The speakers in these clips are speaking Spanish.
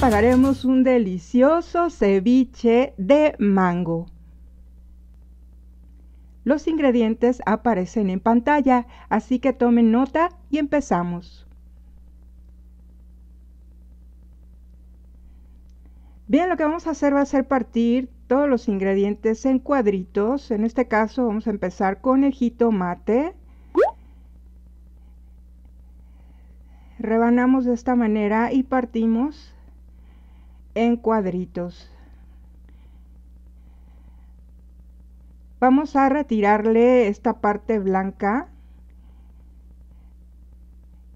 prepararemos un delicioso ceviche de mango. Los ingredientes aparecen en pantalla, así que tomen nota y empezamos. Bien, lo que vamos a hacer va a ser partir todos los ingredientes en cuadritos. En este caso vamos a empezar con el jitomate. Rebanamos de esta manera y partimos en cuadritos. Vamos a retirarle esta parte blanca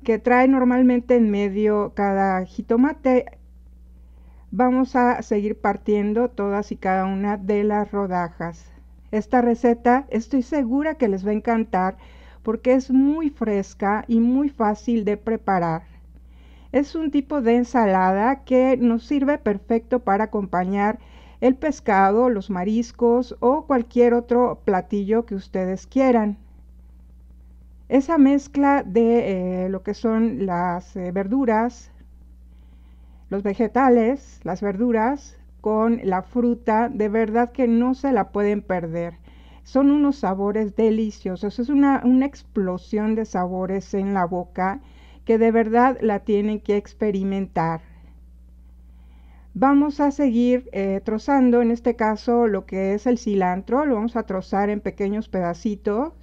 que trae normalmente en medio cada jitomate. Vamos a seguir partiendo todas y cada una de las rodajas. Esta receta estoy segura que les va a encantar porque es muy fresca y muy fácil de preparar. Es un tipo de ensalada que nos sirve perfecto para acompañar el pescado, los mariscos o cualquier otro platillo que ustedes quieran. Esa mezcla de eh, lo que son las eh, verduras, los vegetales, las verduras con la fruta, de verdad que no se la pueden perder. Son unos sabores deliciosos, es una explosión de sabores en la boca que de verdad la tienen que experimentar. Vamos a seguir eh, trozando, en este caso, lo que es el cilantro. Lo vamos a trozar en pequeños pedacitos.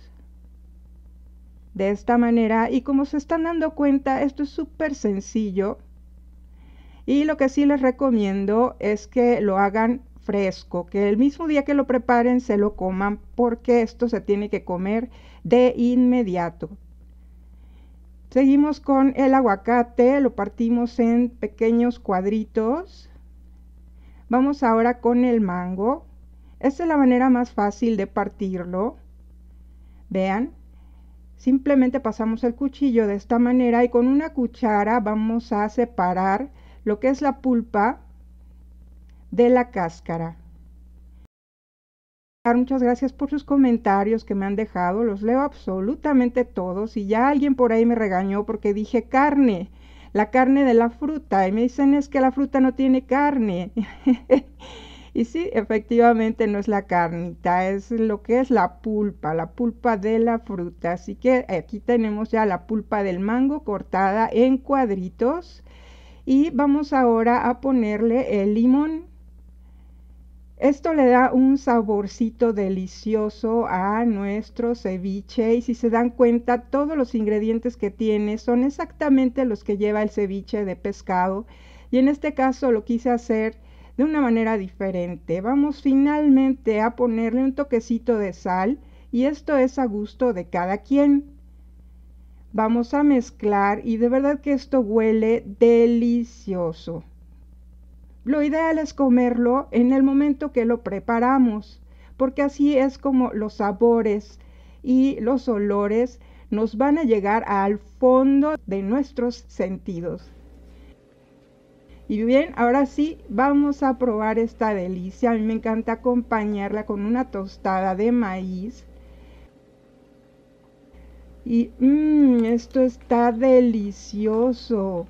De esta manera. Y como se están dando cuenta, esto es súper sencillo. Y lo que sí les recomiendo es que lo hagan fresco, que el mismo día que lo preparen se lo coman porque esto se tiene que comer de inmediato. Seguimos con el aguacate, lo partimos en pequeños cuadritos. Vamos ahora con el mango. Esta es la manera más fácil de partirlo. Vean, simplemente pasamos el cuchillo de esta manera y con una cuchara vamos a separar lo que es la pulpa de la cáscara. Muchas gracias por sus comentarios que me han dejado. Los leo absolutamente todos. Y ya alguien por ahí me regañó porque dije carne, la carne de la fruta. Y me dicen es que la fruta no tiene carne. y sí, efectivamente no es la carnita, es lo que es la pulpa, la pulpa de la fruta. Así que aquí tenemos ya la pulpa del mango cortada en cuadritos. Y vamos ahora a ponerle el limón esto le da un saborcito delicioso a nuestro ceviche y si se dan cuenta todos los ingredientes que tiene son exactamente los que lleva el ceviche de pescado y en este caso lo quise hacer de una manera diferente. Vamos finalmente a ponerle un toquecito de sal y esto es a gusto de cada quien. Vamos a mezclar y de verdad que esto huele delicioso. Lo ideal es comerlo en el momento que lo preparamos, porque así es como los sabores y los olores nos van a llegar al fondo de nuestros sentidos. Y bien, ahora sí, vamos a probar esta delicia. A mí me encanta acompañarla con una tostada de maíz. Y mmm, esto está delicioso.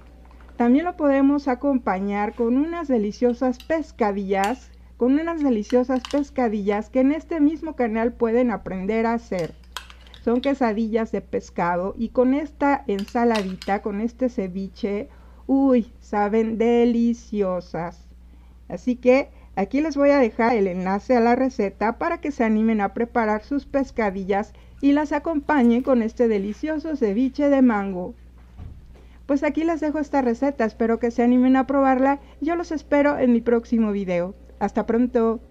También lo podemos acompañar con unas deliciosas pescadillas, con unas deliciosas pescadillas que en este mismo canal pueden aprender a hacer. Son quesadillas de pescado y con esta ensaladita, con este ceviche, uy, saben deliciosas. Así que aquí les voy a dejar el enlace a la receta para que se animen a preparar sus pescadillas y las acompañen con este delicioso ceviche de mango. Pues aquí les dejo esta receta, espero que se animen a probarla. Yo los espero en mi próximo video. Hasta pronto.